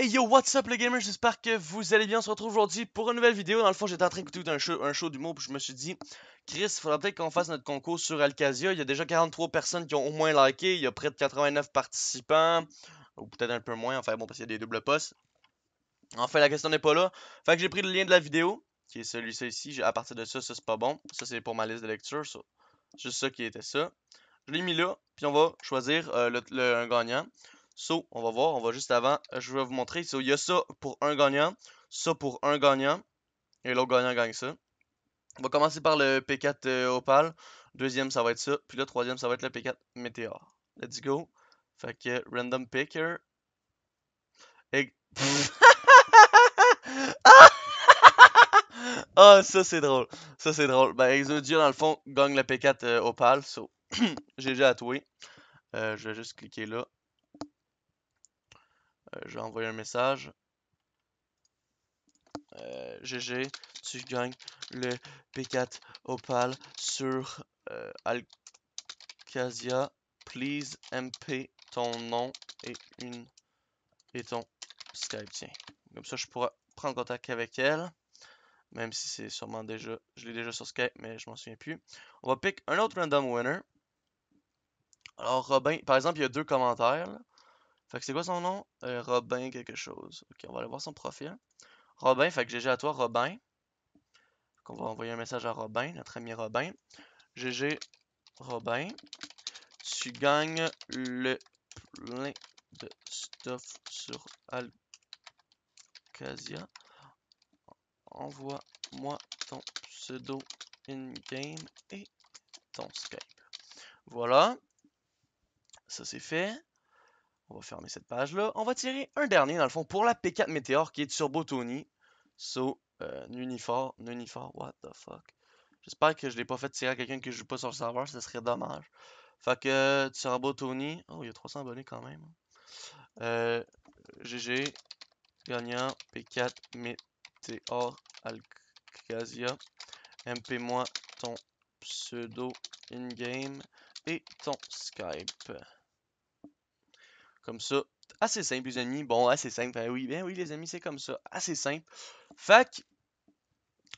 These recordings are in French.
Hey yo, what's up les gamers, j'espère que vous allez bien, on se retrouve aujourd'hui pour une nouvelle vidéo. Dans le fond, j'étais en train d'écouter un show, un show d'humour, puis je me suis dit, Chris, il faudrait peut-être qu'on fasse notre concours sur Alcasia. Il y a déjà 43 personnes qui ont au moins liké, il y a près de 89 participants, ou peut-être un peu moins, enfin bon, parce qu'il y a des doubles postes. Enfin, la question n'est pas là. Fait que j'ai pris le lien de la vidéo, qui est celui-ci ici. À partir de ça, ça c'est pas bon. Ça, c'est pour ma liste de lecture, ça. Juste ça qui était ça. Je l'ai mis là, puis on va choisir euh, le, un gagnant. So, on va voir, on va juste avant, je vais vous montrer. So, il y a ça pour un gagnant, ça pour un gagnant, et l'autre gagnant gagne ça. On va commencer par le P4 euh, Opal, deuxième ça va être ça, puis le troisième ça va être le P4 Météor. Let's go. Fait que random picker. oh ah! ça c'est drôle. Ça c'est drôle. Ben, Exodia dans le fond gagne le P4 euh, Opal. So, GG à toi. Euh, je vais juste cliquer là. Euh, je vais envoyer un message. GG, euh, tu gagnes le P4 Opal sur euh, Alcasia. Please MP ton nom et une et ton Skype. Comme ça, je pourrais prendre contact avec elle. Même si c'est sûrement déjà. Je l'ai déjà sur Skype, mais je m'en souviens plus. On va pick un autre random winner. Alors, Robin, par exemple, il y a deux commentaires. Fait que c'est quoi son nom? Euh, Robin quelque chose. Ok, on va aller voir son profil. Robin, fait que GG à toi, Robin. on va envoyer un message à Robin, notre ami Robin. GG, Robin. Tu gagnes le plein de stuff sur Alcasia. Envoie-moi ton pseudo in-game et ton Skype. Voilà. Ça, c'est fait. On va fermer cette page-là. On va tirer un dernier, dans le fond, pour la P4 Météor, qui est sur Tony. So, euh, Nunifor, Nunifor, what the fuck. J'espère que je l'ai pas fait tirer à quelqu'un qui joue pas sur le serveur, ça serait dommage. Fait que Turbo euh, Tony... Oh, il y a 300 abonnés quand même. GG, euh, gagnant, P4 Météor Alcazia. MP-moi ton pseudo in-game et ton Skype. Comme ça, assez simple, les amis. Bon, assez simple. Ben oui, ben oui, les amis, c'est comme ça. Assez simple. Fac.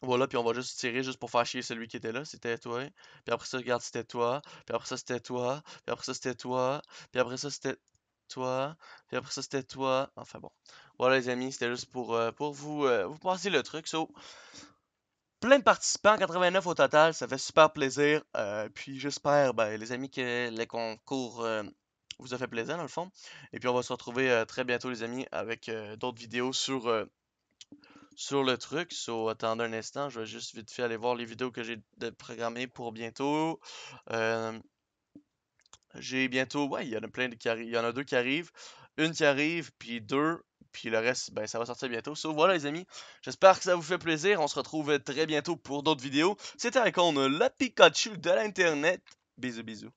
Voilà, puis on va juste tirer juste pour faire chier celui qui était là. C'était toi. Puis après ça, regarde, c'était toi. Puis après ça, c'était toi. Puis après ça, c'était toi. Puis après ça, c'était toi. Puis après ça, c'était toi. Enfin bon. Voilà, les amis, c'était juste pour, euh, pour vous, euh, vous passer le truc. So, plein de participants, 89 au total. Ça fait super plaisir. Euh, puis j'espère, ben, les amis, que les concours vous a fait plaisir dans le fond. Et puis on va se retrouver euh, très bientôt les amis avec euh, d'autres vidéos sur, euh, sur le truc. So attendez un instant, je vais juste vite fait aller voir les vidéos que j'ai programmées pour bientôt. j'ai bientôt, ouais, il y en a plein qui arrivent. Il y en a deux qui arrivent. Une qui arrive, puis deux, puis le reste, ben, ça va sortir bientôt. So, voilà, les amis. J'espère que ça vous fait plaisir. On se retrouve très bientôt pour d'autres vidéos. C'était Icon, la Pikachu de l'Internet. Bisous, bisous.